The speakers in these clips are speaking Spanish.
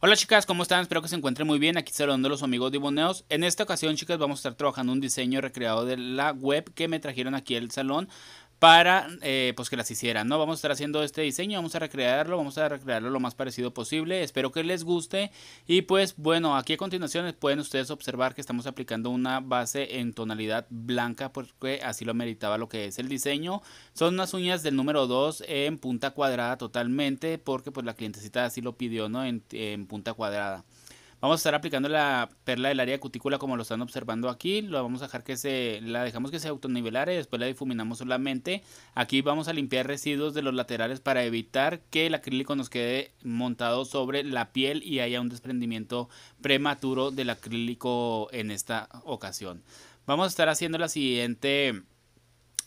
Hola chicas, ¿cómo están? Espero que se encuentren muy bien. Aquí salón de los amigos de En esta ocasión, chicas, vamos a estar trabajando un diseño recreado de la web que me trajeron aquí al salón para eh, pues que las hicieran, ¿no? Vamos a estar haciendo este diseño, vamos a recrearlo, vamos a recrearlo lo más parecido posible, espero que les guste y pues bueno, aquí a continuación pueden ustedes observar que estamos aplicando una base en tonalidad blanca porque así lo meritaba lo que es el diseño, son unas uñas del número 2 en punta cuadrada totalmente porque pues la clientecita así lo pidió, ¿no? en punta cuadrada. Vamos a estar aplicando la perla del área cutícula como lo están observando aquí. Lo vamos a dejar que se, la dejamos que se autonivelare, y después la difuminamos solamente. Aquí vamos a limpiar residuos de los laterales para evitar que el acrílico nos quede montado sobre la piel y haya un desprendimiento prematuro del acrílico en esta ocasión. Vamos a estar haciendo la siguiente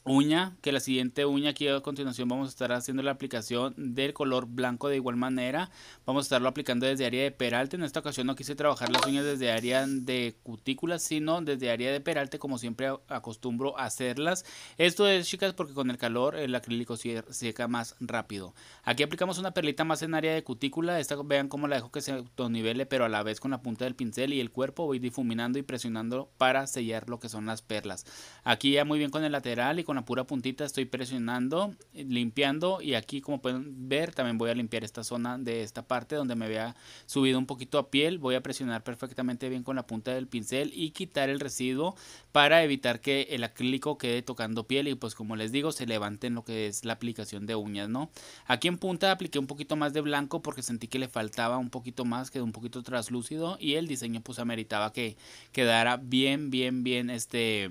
uña, que la siguiente uña aquí a continuación vamos a estar haciendo la aplicación del color blanco de igual manera. Vamos a estarlo aplicando desde área de peralte. En esta ocasión no quise trabajar las uñas desde área de cutícula, sino desde área de peralte como siempre acostumbro a hacerlas. Esto es chicas porque con el calor el acrílico seca más rápido. Aquí aplicamos una perlita más en área de cutícula. Esta vean cómo la dejo que se autonivele pero a la vez con la punta del pincel y el cuerpo voy difuminando y presionando para sellar lo que son las perlas. Aquí ya muy bien con el lateral y con con la pura puntita estoy presionando, eh, limpiando y aquí como pueden ver también voy a limpiar esta zona de esta parte donde me había subido un poquito a piel. Voy a presionar perfectamente bien con la punta del pincel y quitar el residuo para evitar que el acrílico quede tocando piel y pues como les digo se levante en lo que es la aplicación de uñas, ¿no? Aquí en punta apliqué un poquito más de blanco porque sentí que le faltaba un poquito más, quedó un poquito traslúcido y el diseño pues ameritaba que quedara bien, bien, bien este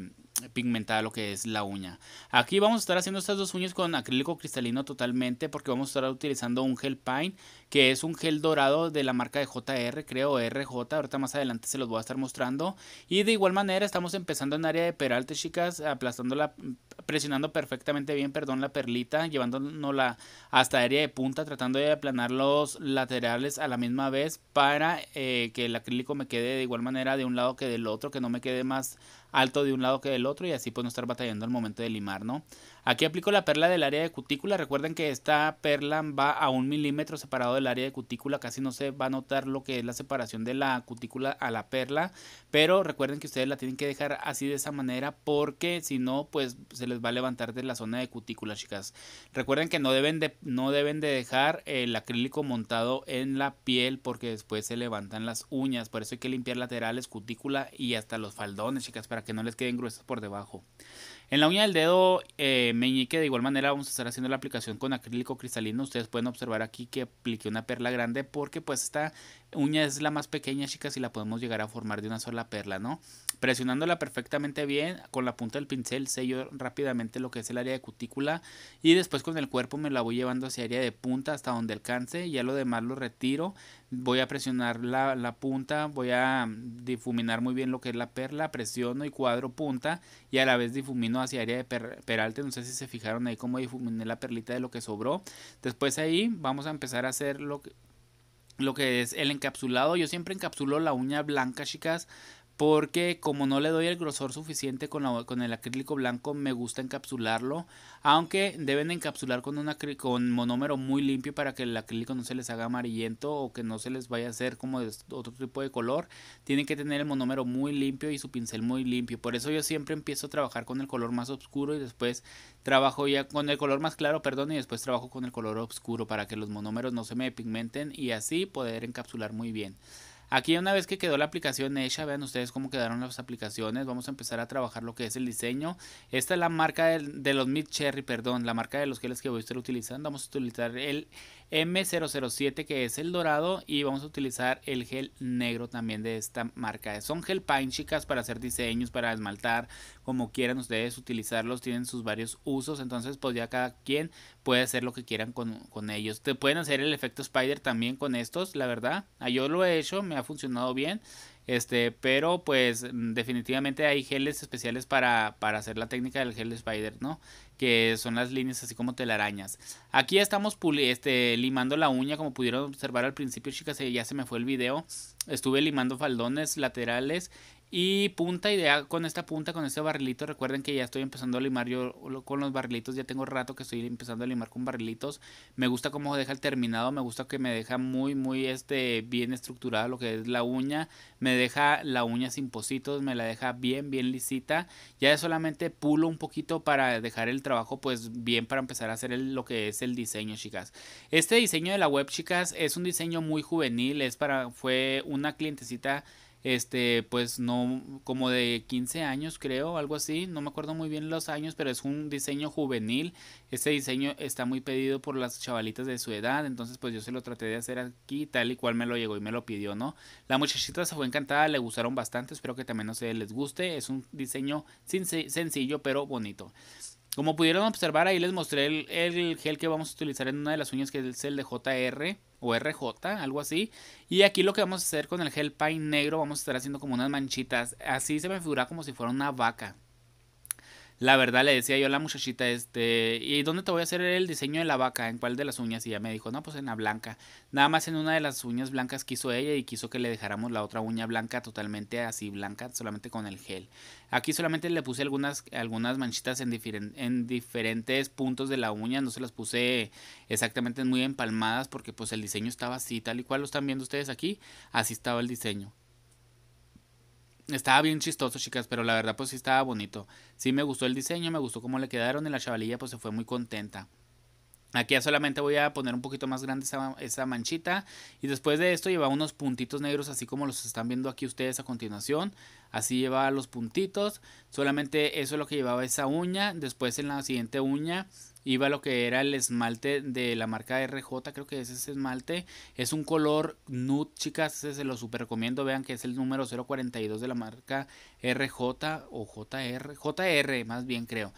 pigmentada lo que es la uña. Aquí vamos a estar haciendo estas dos uñas con acrílico cristalino totalmente porque vamos a estar utilizando un gel pine que es un gel dorado de la marca de JR, creo RJ, ahorita más adelante se los voy a estar mostrando. Y de igual manera estamos empezando en área de peralte chicas, aplastando la presionando perfectamente bien, perdón, la perlita, llevándonosla hasta área de punta, tratando de aplanar los laterales a la misma vez para eh, que el acrílico me quede de igual manera de un lado que del otro, que no me quede más alto de un lado que del otro y así puedo no estar batallando al momento de limar, ¿no? Aquí aplico la perla del área de cutícula, recuerden que esta perla va a un milímetro separado del área de cutícula, casi no se va a notar lo que es la separación de la cutícula a la perla, pero recuerden que ustedes la tienen que dejar así de esa manera porque si no pues se les va a levantar de la zona de cutícula, chicas. Recuerden que no deben de, no deben de dejar el acrílico montado en la piel porque después se levantan las uñas. Por eso hay que limpiar laterales, cutícula y hasta los faldones, chicas, para que no les queden gruesos por debajo. En la uña del dedo eh, meñique de igual manera vamos a estar haciendo la aplicación con acrílico cristalino. Ustedes pueden observar aquí que apliqué una perla grande porque pues esta uña es la más pequeña chicas y la podemos llegar a formar de una sola perla, ¿no? Presionándola perfectamente bien con la punta del pincel sello rápidamente lo que es el área de cutícula y después con el cuerpo me la voy llevando hacia área de punta hasta donde alcance. Ya lo demás lo retiro voy a presionar la, punta, voy a mm, difuminar muy bien lo que es la perla, presiono y cuadro punta y a la vez difumino hacia área de peralte, no sé si se fijaron ahí cómo difuminé la perlita de lo que sobró. Después ahí vamos a empezar a hacer lo que, lo que es el encapsulado. Yo siempre encapsulo la uña blanca, chicas, porque como no le doy el grosor suficiente con, con, el acrílico blanco me gusta encapsularlo aunque deben encapsular con un con monómero muy limpio para que el acrílico no se les haga amarillento o que no se les vaya a hacer como otro tipo de color tienen que tener el monómero muy limpio y su pincel muy limpio por eso yo siempre empiezo a trabajar con el color más oscuro y después trabajo ya con el color más claro perdón y después trabajo con el color oscuro para que los monómeros no se me pigmenten y así poder encapsular muy bien Aquí una vez que quedó la aplicación hecha, vean ustedes cómo quedaron las aplicaciones. Vamos a empezar a trabajar lo que es el diseño. Esta es la marca de, los Mid Cherry, perdón, la marca de los geles que voy a estar utilizando. Vamos a utilizar el M007 que es el dorado y vamos a utilizar el gel negro también de esta marca. Son gel paint chicas para hacer diseños, para esmaltar, como quieran ustedes utilizarlos. Tienen sus varios usos, entonces pues ya cada quien puede hacer lo que quieran con, con ellos. Te pueden hacer el efecto spider también con estos, la verdad. Ah, yo lo he hecho, me ha funcionado bien. Este, pero pues mm, definitivamente hay geles especiales para, para hacer la técnica del gel spider, ¿no? Que son las líneas así como telarañas. Aquí estamos este, limando la uña, como pudieron observar al principio, chicas, eh, ya se me fue el video. Estuve limando faldones laterales y punta, idea con esta punta, con este barrilito, recuerden que ya estoy empezando a limar yo con los barrilitos, ya tengo rato que estoy empezando a limar con barrilitos. Me gusta cómo deja el terminado, me gusta que me deja muy, muy este, bien estructurada lo que es la uña. Me deja la uña sin positos, me la deja bien, bien lisita. Ya solamente pulo un poquito para dejar el trabajo pues bien para empezar a hacer lo que es el diseño, chicas. Este diseño de la web, chicas, es un diseño muy juvenil, es para, fue una clientecita este pues no como de 15 años creo algo así no me acuerdo muy bien los años pero es un diseño juvenil este diseño está muy pedido por las chavalitas de su edad entonces pues yo se lo traté de hacer aquí tal y cual me lo llegó y me lo pidió no la muchachita se fue encantada le gustaron bastante espero que también no se les guste es un diseño sencillo pero bonito como pudieron observar, ahí les mostré el, gel que vamos a utilizar en una de las uñas, que es el de JR o RJ, algo así. Y aquí lo que vamos a hacer con el gel pine negro, vamos a estar haciendo como unas manchitas. Así se me figura como si fuera una vaca la verdad le decía yo a la muchachita, este, ¿y dónde te voy a hacer el diseño de la vaca? ¿En cuál de las uñas? Y ella me dijo, no, pues en la blanca. Nada más en una de las uñas blancas quiso ella y quiso que le dejáramos la otra uña blanca totalmente así blanca, solamente con el gel. Aquí solamente le puse algunas, algunas manchitas en, en diferentes puntos de la uña, no se las puse exactamente muy empalmadas porque pues el diseño estaba así, tal y cual lo están viendo ustedes aquí, así estaba el diseño. Estaba bien chistoso, chicas, pero la verdad pues sí estaba bonito. Sí me gustó el diseño, me gustó cómo le quedaron y la chavalilla pues se fue muy contenta. Aquí ya solamente voy a poner un poquito más grande esa, manchita. Y después de esto lleva unos puntitos negros, así como los están viendo aquí ustedes a continuación. Así lleva los puntitos. Solamente eso es lo que llevaba esa uña. Después en la siguiente uña iba lo que era el esmalte de la marca RJ, creo que es ese esmalte. Es un color nude, chicas, se lo super recomiendo. Vean que es el número 042 de la marca RJ o JR, JR más bien creo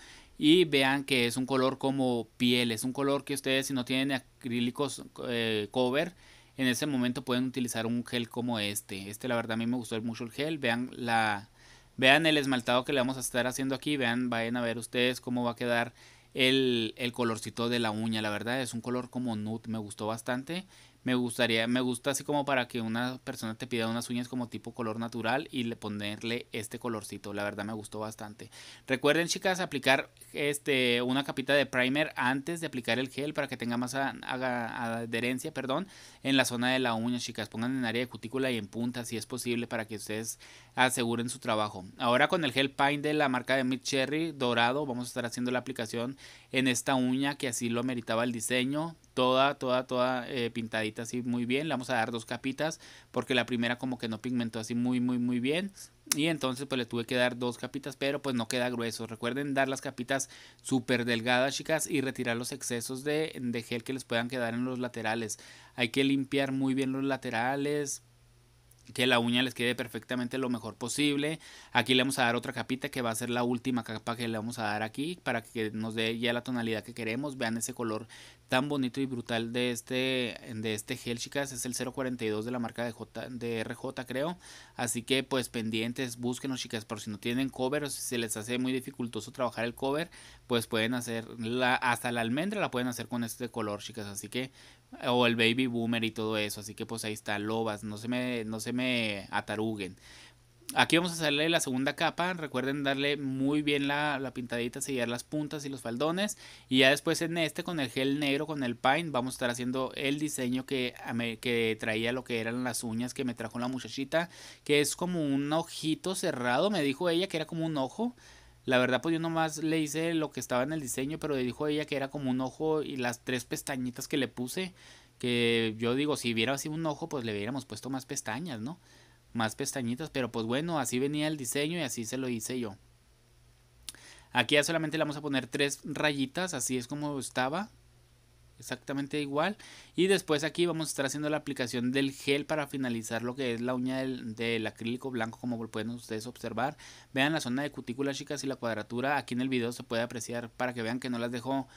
y vean que es un color como piel, es un color que ustedes si no tienen acrílicos eh, cover, en ese momento pueden utilizar un gel como este. Este la verdad a mí me gustó mucho el gel, vean la vean el esmaltado que le vamos a estar haciendo aquí, vean, vayan a ver ustedes cómo va a quedar el, el colorcito de la uña, la verdad es un color como nude, me gustó bastante me gustaría, me gusta así como para que una persona te pida unas uñas como tipo color natural y le ponerle este colorcito. La verdad me gustó bastante. Recuerden, chicas, aplicar este una capita de primer antes de aplicar el gel para que tenga más adherencia, perdón, en la zona de la uña, chicas. Pongan en área de cutícula y en punta si es posible para que ustedes aseguren su trabajo. Ahora con el gel paint de la marca de Mid Cherry dorado, vamos a estar haciendo la aplicación en esta uña que así lo meritaba el diseño toda, toda, toda eh, pintadita así muy bien. Le vamos a dar dos capitas porque la primera como que no pigmentó así muy, muy, muy bien. Y entonces pues le tuve que dar dos capitas, pero pues no queda grueso. Recuerden dar las capitas súper delgadas, chicas, y retirar los excesos de, de gel que les puedan quedar en los laterales. Hay que limpiar muy bien los laterales, que la uña les quede perfectamente lo mejor posible. Aquí le vamos a dar otra capita que va a ser la última capa que le vamos a dar aquí para que nos dé ya la tonalidad que queremos. Vean ese color tan bonito y brutal de este, de este gel, chicas. Es el 042 de la marca de, J, de RJ, creo. Así que, pues, pendientes, búsquenos, chicas. Por si no tienen cover o si se les hace muy dificultoso trabajar el cover, pues pueden hacer la, hasta la almendra la pueden hacer con este color, chicas. Así que, o el baby boomer y todo eso. Así que, pues, ahí está, lobas. No se me, no se me ataruguen. Aquí vamos a hacerle la segunda capa, recuerden darle muy bien la, pintadita, sellar las puntas y los faldones y ya después en este con el gel negro, con el paint, vamos a estar haciendo el diseño que, que traía lo que eran las uñas que me trajo la muchachita, que es como un ojito cerrado, me dijo ella que era como un ojo, la verdad, pues yo nomás le hice lo que estaba en el diseño, pero le dijo ella que era como un ojo y las tres pestañitas que le puse. Que yo digo, si hubiera sido un ojo, pues le hubiéramos puesto más pestañas, ¿no? más pestañitas, pero pues bueno, así venía el diseño y así se lo hice yo. Aquí ya solamente le vamos a poner tres rayitas, así es como estaba, exactamente igual. Y después aquí vamos a estar haciendo la aplicación del gel para finalizar lo que es la uña del, acrílico blanco, como pueden ustedes observar. Vean la zona de cutícula, chicas, y la cuadratura aquí en el video se puede apreciar para que vean que no las dejo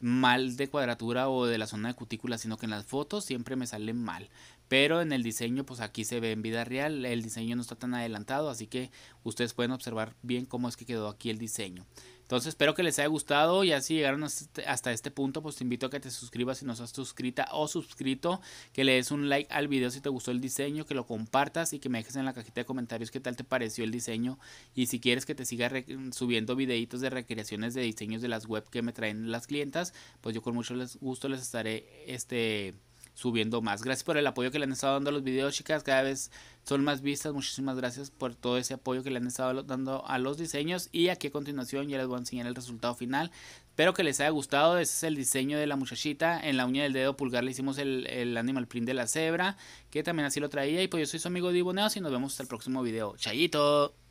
mal de cuadratura o de la zona de cutícula, sino que en las fotos siempre me salen mal. Pero en el diseño, pues aquí se ve en vida real, el diseño no está tan adelantado, así que ustedes pueden observar bien cómo es que quedó aquí el diseño. Entonces espero que les haya gustado y así llegaron este, hasta este punto, pues te invito a que te suscribas si no estás suscrita o suscrito, que le des un like al video si te gustó el diseño, que lo compartas y que me dejes en la cajita de comentarios qué tal te pareció el diseño y si quieres que te siga subiendo videitos de recreaciones de diseños de las web que me traen las clientas, pues yo con mucho gusto les estaré este subiendo más. Gracias por el apoyo que le han estado dando a los videos, chicas. Cada vez son más vistas. Muchísimas gracias por todo ese apoyo que le han estado dando a los diseños. Y aquí a continuación ya les voy a enseñar el resultado final. Espero que les haya gustado. Ese es el diseño de la muchachita. En la uña del dedo pulgar le hicimos el, el animal print de la cebra, que también así lo traía. Y pues yo soy su amigo Diboneos y nos vemos hasta el próximo video. ¡Chayito!